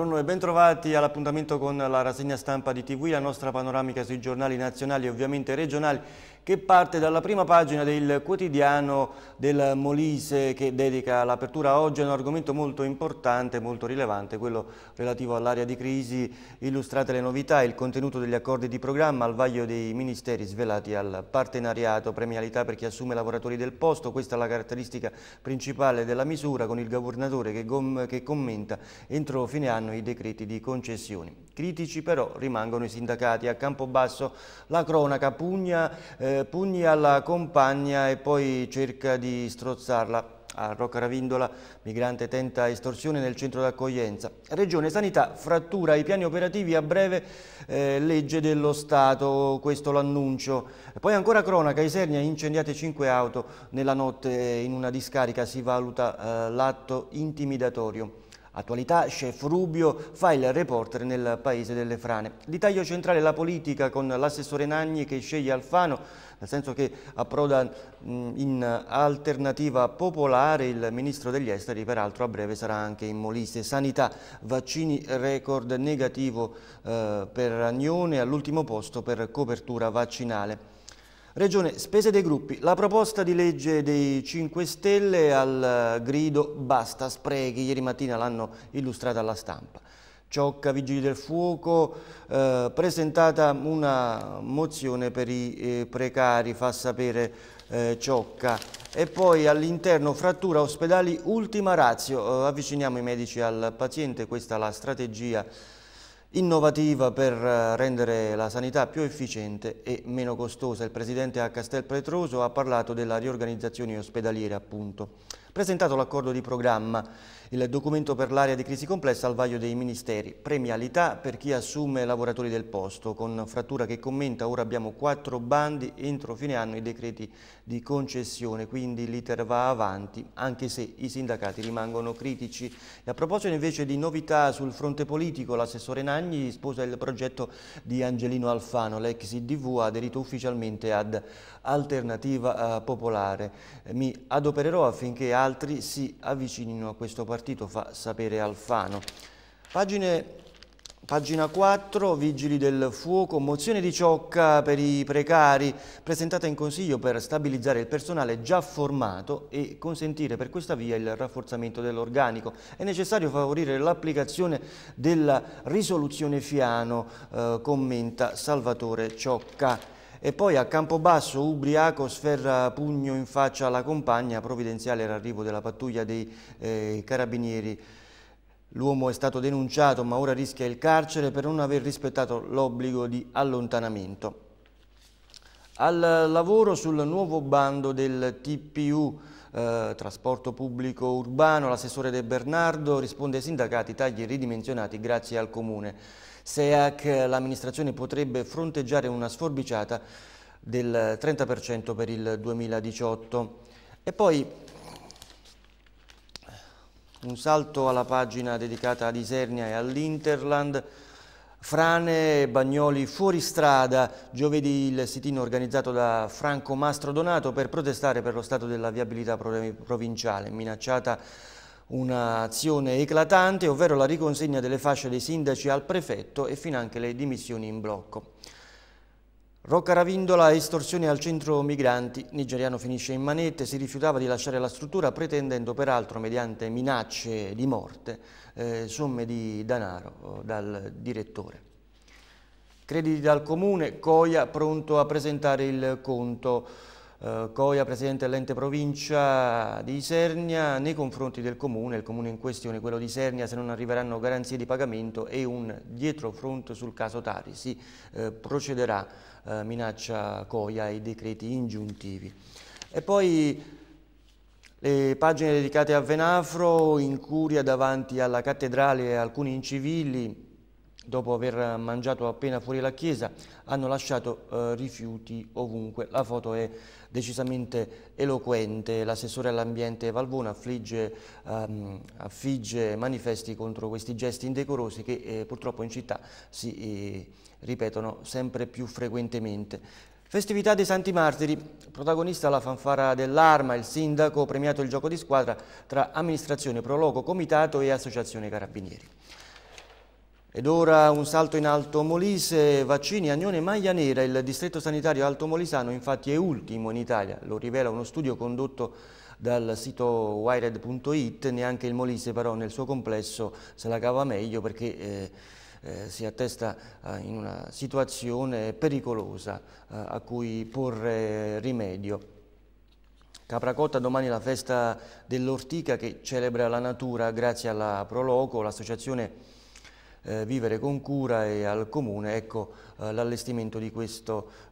Buongiorno e bentrovati all'appuntamento con la rassegna stampa di TV, la nostra panoramica sui giornali nazionali e ovviamente regionali che parte dalla prima pagina del quotidiano del Molise che dedica l'apertura oggi a un argomento molto importante, molto rilevante, quello relativo all'area di crisi, illustrate le novità, il contenuto degli accordi di programma al vaglio dei ministeri svelati al partenariato, premialità per chi assume lavoratori del posto, questa è la caratteristica principale della misura con il governatore che, che commenta entro fine anno i decreti di concessioni. Critici però rimangono i sindacati. A Campobasso la cronaca pugna, eh, pugni alla compagna e poi cerca di strozzarla. A Rocca Ravindola, migrante tenta estorsione nel centro d'accoglienza. Regione Sanità frattura i piani operativi a breve eh, legge dello Stato, questo l'annuncio. Poi ancora cronaca, Isernia incendiate 5 auto nella notte in una discarica, si valuta eh, l'atto intimidatorio. Attualità, chef Rubio fa il reporter nel Paese delle Frane. Di taglio centrale la politica con l'assessore Nagni che sceglie Alfano, nel senso che approda in alternativa popolare il ministro degli esteri, peraltro a breve sarà anche in Molise. Sanità, vaccini record negativo eh, per Agnone, all'ultimo posto per copertura vaccinale. Regione, spese dei gruppi. La proposta di legge dei 5 Stelle al eh, grido basta sprechi, ieri mattina l'hanno illustrata alla stampa. Ciocca, Vigili del Fuoco, eh, presentata una mozione per i eh, precari, fa sapere eh, Ciocca. E poi all'interno frattura ospedali ultima razio, eh, avviciniamo i medici al paziente, questa è la strategia innovativa per eh, rendere la sanità più efficiente e meno costosa. Il presidente a Castel Pretroso ha parlato della riorganizzazione ospedaliera appunto presentato l'accordo di programma. Il documento per l'area di crisi complessa al vaglio dei ministeri. Premialità per chi assume lavoratori del posto. Con Frattura che commenta ora abbiamo quattro bandi entro fine anno i decreti di concessione, quindi l'iter va avanti anche se i sindacati rimangono critici. E a proposito invece di novità sul fronte politico, l'assessore Nagni sposa il progetto di Angelino Alfano, l'ex IDV ha aderito ufficialmente ad Alternativa eh, Popolare. Eh, mi adopererò affinché altri si avvicinino a questo partito, fa sapere Alfano. Pagine Pagina 4, Vigili del Fuoco, mozione di ciocca per i precari, presentata in Consiglio per stabilizzare il personale già formato e consentire per questa via il rafforzamento dell'organico. È necessario favorire l'applicazione della risoluzione Fiano, eh, commenta Salvatore Ciocca e poi a Campobasso, ubriaco, sferra pugno in faccia alla compagna, provvidenziale era l'arrivo della pattuglia dei eh, carabinieri. L'uomo è stato denunciato ma ora rischia il carcere per non aver rispettato l'obbligo di allontanamento. Al lavoro sul nuovo bando del TPU, eh, trasporto pubblico urbano, l'assessore De Bernardo risponde ai sindacati tagli ridimensionati grazie al comune. SEAC l'amministrazione potrebbe fronteggiare una sforbiciata del 30% per il 2018. E poi un salto alla pagina dedicata ad Isernia e all'Interland. Frane e Bagnoli fuori strada, giovedì il sitino organizzato da Franco Mastro Donato per protestare per lo stato della viabilità provinciale, minacciata un'azione eclatante, ovvero la riconsegna delle fasce dei sindaci al prefetto e finanche le dimissioni in blocco. Rocca Ravindola, estorsione al centro migranti, nigeriano finisce in manette, si rifiutava di lasciare la struttura pretendendo peraltro mediante minacce di morte eh, somme di danaro eh, dal direttore. Crediti dal comune, Coia pronto a presentare il conto. Eh, Coia, presidente dell'ente provincia di Isernia, nei confronti del comune, il comune in questione, quello di Isernia, se non arriveranno garanzie di pagamento e un dietrofront sul caso Tari. Si eh, procederà, eh, minaccia Coia, ai decreti ingiuntivi. E poi le pagine dedicate a Venafro, in curia davanti alla cattedrale alcuni incivili dopo aver mangiato appena fuori la chiesa, hanno lasciato eh, rifiuti ovunque. La foto è decisamente eloquente. L'assessore all'ambiente Valbona affligge, um, ehm, affigge, manifesti contro questi gesti indecorosi che eh, purtroppo in città si eh, ripetono sempre più frequentemente. Festività dei Santi Martiri, protagonista la fanfara dell'Arma, il sindaco, premiato il gioco di squadra tra amministrazione, prologo, comitato e associazione carabinieri. Ed ora un salto in Alto Molise, vaccini, agnone maglia nera. Il distretto sanitario Alto Molisano infatti è ultimo in Italia, lo rivela uno studio condotto dal sito wired.it, neanche il Molise però nel suo complesso se la cava meglio perché eh, eh, si attesta eh, in una situazione pericolosa eh, a cui porre rimedio. Capracotta domani la festa dell'ortica che celebra la natura grazie alla Proloco, l'associazione eh, vivere con cura e al Comune ecco, eh, l'allestimento di,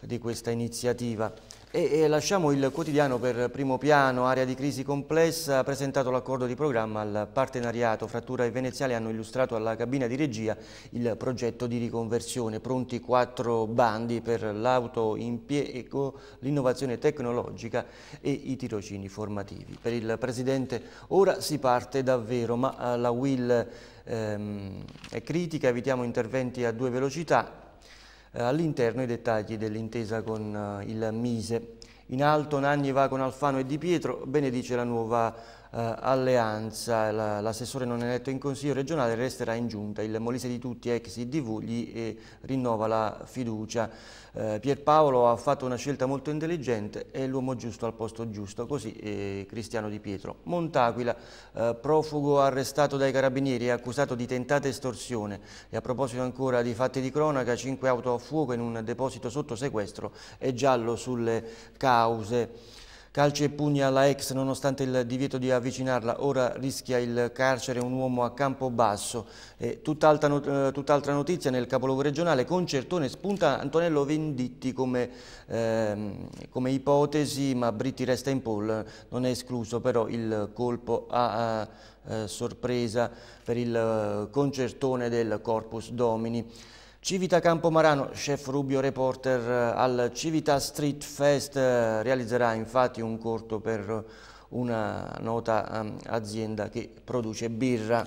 di, questa iniziativa. E, e, lasciamo il quotidiano per primo piano, area di crisi complessa, presentato l'accordo di programma al partenariato. Frattura e Veneziale hanno illustrato alla cabina di regia il progetto di riconversione. Pronti quattro bandi per l'autoimpiego, l'innovazione tecnologica e i tirocini formativi. Per il Presidente ora si parte davvero, ma eh, la Will ehm, è critica, evitiamo interventi a due velocità eh, all'interno i dettagli dell'intesa con eh, il Mise. In alto Nanni va con Alfano e Di Pietro, benedice la nuova eh, alleanza, l'assessore non eletto in consiglio regionale resterà in giunta, il Molise di tutti ex IDV gli eh, rinnova la fiducia. Eh, Pierpaolo ha fatto una scelta molto intelligente, è l'uomo giusto al posto giusto, così Cristiano Di Pietro. Montaquila, profugo arrestato dai carabinieri, e accusato di tentata estorsione e a proposito ancora di fatti di cronaca, 5 auto a fuoco in un deposito sotto sequestro e giallo sulle cause. Calci e pugna alla ex nonostante il divieto di avvicinarla, ora rischia il carcere un uomo a campo basso. Tutt'altra not eh, tutt notizia nel capoluogo regionale, concertone spunta Antonello Venditti come, ehm, come ipotesi, ma Britti resta in pole, non è escluso però il colpo a, a, a eh, sorpresa per il eh, concertone del Corpus Domini. Civita Campomarano, chef Rubio reporter eh, al Civita Street Fest eh, realizzerà infatti un corto per eh, una nota ehm, azienda che produce birra.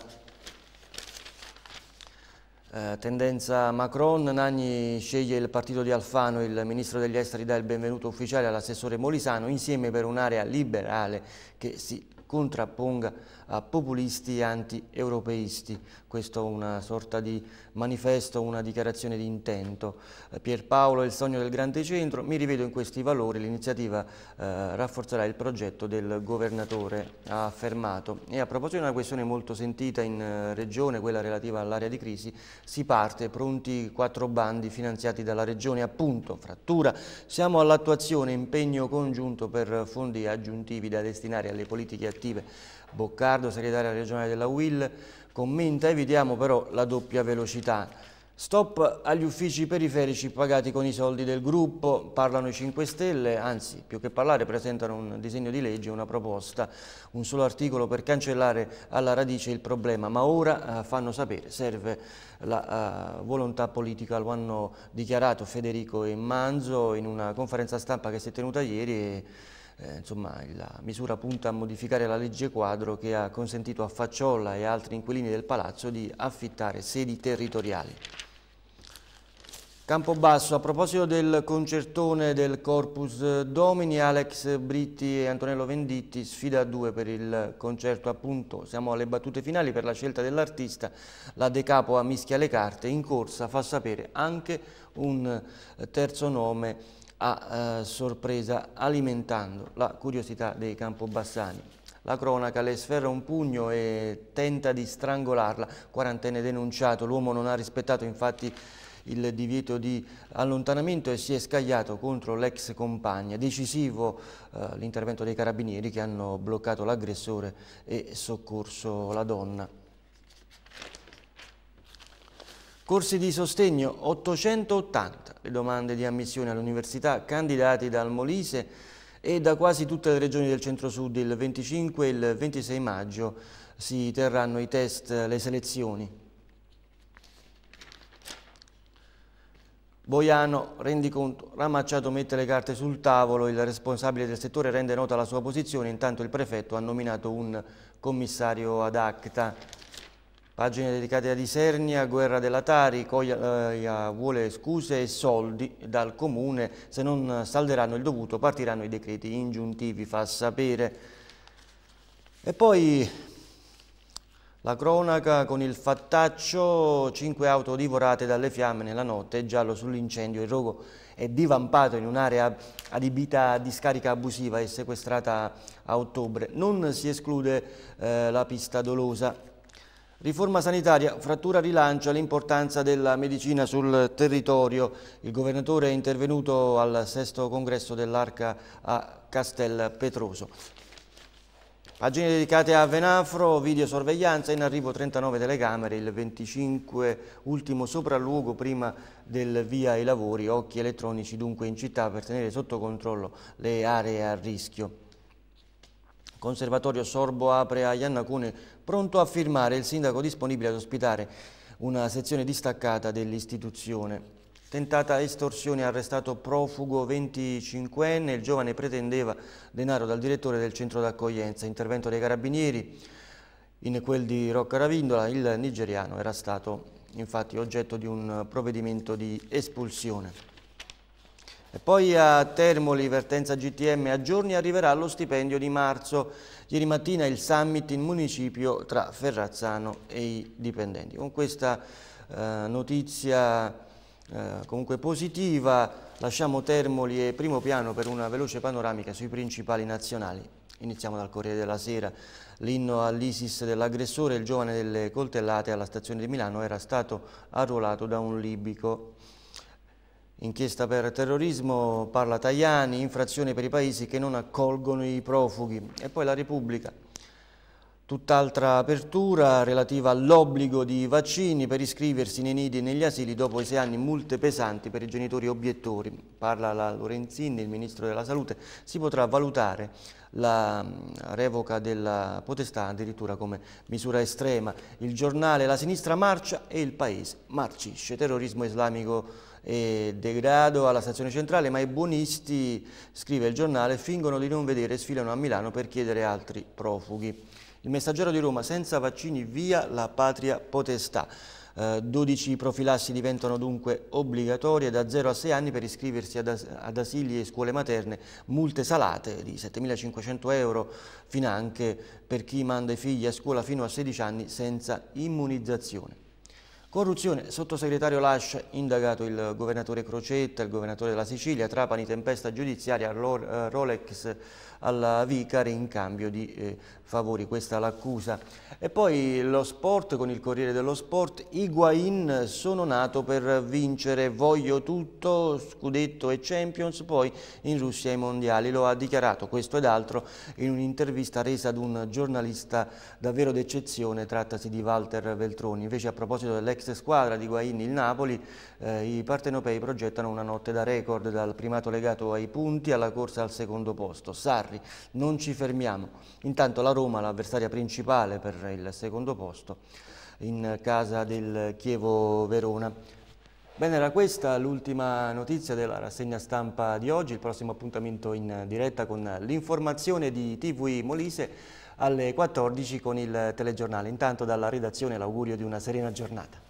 Eh, tendenza Macron, Nagni sceglie il partito di Alfano, il ministro degli esteri dà il benvenuto ufficiale all'assessore Molisano insieme per un'area liberale che si contrapponga a populisti e anti-europeisti. Questo è una sorta di manifesto, una dichiarazione di intento. Eh, Pierpaolo, il sogno del grande centro, mi rivedo in questi valori, l'iniziativa eh, rafforzerà il progetto del governatore, ha affermato. E a proposito di una questione molto sentita in eh, regione, quella relativa all'area di crisi, si parte pronti quattro bandi finanziati dalla regione, appunto, frattura. Siamo all'attuazione, impegno congiunto per fondi aggiuntivi da destinare alle politiche attive rispettive. Boccardo, segretaria regionale della UIL, commenta evitiamo però la doppia velocità. Stop agli uffici periferici pagati con i soldi del gruppo, parlano i 5 Stelle, anzi più che parlare presentano un disegno di legge, una proposta, un solo articolo per cancellare alla radice il problema, ma ora eh, fanno sapere, serve la eh, volontà politica, lo hanno dichiarato Federico e Manzo in una conferenza stampa che si è tenuta ieri e eh, insomma, la misura punta a modificare la legge quadro che ha consentito a Facciolla e altri inquilini del palazzo di affittare sedi territoriali. Campobasso, a proposito del concertone del Corpus Domini, Alex Britti e Antonello Venditti, sfida a due per il concerto appunto, siamo alle battute finali per la scelta dell'artista, la De Capua mischia le carte, in corsa fa sapere anche un terzo nome a eh, sorpresa alimentando la curiosità dei Campobassani. La cronaca le sferra un pugno e tenta di strangolarla. Quarantenne denunciato, l'uomo non ha rispettato infatti il divieto di allontanamento e si è scagliato contro l'ex compagna. Decisivo eh, l'intervento dei carabinieri che hanno bloccato l'aggressore e soccorso la donna. Corsi di sostegno 880, le domande di ammissione all'università candidati dal Molise e da quasi tutte le regioni del centro-sud il 25 e il 26 maggio si terranno i test, le selezioni. Boiano, rendiconto, Ramacciato mette le carte sul tavolo, il responsabile del settore rende nota la sua posizione, intanto il prefetto ha nominato un commissario ad acta. Pagine dedicate a Isernia, guerra della Tari, Coia eh, vuole scuse e soldi dal comune, se non salderanno il dovuto partiranno i decreti ingiuntivi, fa sapere. E poi la cronaca con il fattaccio, cinque auto divorate dalle fiamme nella notte, giallo sull'incendio, il rogo è divampato in un'area adibita a discarica abusiva e sequestrata a ottobre. Non si esclude eh, la pista dolosa. Riforma sanitaria, frattura rilancia l'importanza della medicina sul territorio. Il governatore è intervenuto al sesto congresso dell'Arca a Castel Petroso. Pagine dedicate a Venafro, videosorveglianza, in arrivo 39 telecamere, il 25 ultimo sopralluogo prima del via ai lavori, occhi elettronici dunque in città per tenere sotto controllo le aree a rischio. Conservatorio Sorbo apre a Iannacone pronto a firmare il sindaco disponibile ad ospitare una sezione distaccata dell'istituzione. Tentata estorsione arrestato profugo 25enne, il giovane pretendeva denaro dal direttore del centro d'accoglienza, intervento dei carabinieri in quel di Rocca Ravindola, il nigeriano era stato infatti oggetto di un provvedimento di espulsione. E poi a Termoli, vertenza GTM a giorni, arriverà lo stipendio di marzo. Ieri mattina il summit in municipio tra Ferrazzano e i dipendenti. Con questa eh, notizia eh, comunque positiva lasciamo Termoli e primo piano per una veloce panoramica sui principali nazionali. Iniziamo dal Corriere della Sera. L'inno all'ISIS dell'aggressore, il giovane delle coltellate alla stazione di Milano, era stato arruolato da un libico. Inchiesta per terrorismo, parla Tajani, infrazione per i paesi che non accolgono i profughi. E poi la Repubblica. Tutt'altra apertura relativa all'obbligo di vaccini per iscriversi nei nidi e negli asili dopo i sei anni multe pesanti per i genitori obiettori. Parla la Lorenzini, il Ministro della Salute. Si potrà valutare la mm, revoca della potestà addirittura come misura estrema. Il giornale La Sinistra Marcia e il Paese marcisce. Terrorismo islamico e degrado alla stazione centrale, ma i buonisti, scrive il giornale, fingono di non vedere e sfilano a Milano per chiedere altri profughi. Il messaggero di Roma, senza vaccini via la patria potestà. 12 eh, profilassi diventano dunque obbligatorie da 0 a 6 anni per iscriversi ad, as ad asili e scuole materne, multe salate di 7.500 euro finanche per chi manda i figli a scuola fino a 16 anni senza immunizzazione. Corruzione, sottosegretario Lascia, indagato il governatore Crocetta, il governatore della Sicilia, Trapani, tempesta giudiziaria, eh, Rolex, alla Vicari in cambio di eh, favori, questa l'accusa. E poi lo sport con il Corriere dello Sport, Higuain sono nato per vincere, voglio tutto, scudetto e Champions, poi in Russia ai mondiali, lo ha dichiarato questo ed altro in un'intervista resa ad un giornalista davvero d'eccezione, trattasi di Walter Veltroni. Invece a proposito dell'ex squadra di Higuain, il Napoli, eh, i partenopei progettano una notte da record dal primato legato ai punti alla corsa al secondo posto. Sarri Sarri, non ci fermiamo. Intanto la Roma, l'avversaria principale per il secondo posto, in casa del Chievo Verona. Bene, era questa l'ultima notizia della rassegna stampa di oggi, il prossimo appuntamento in diretta con l'informazione di TV Molise alle 14 con il telegiornale. Intanto dalla redazione l'augurio di una serena giornata.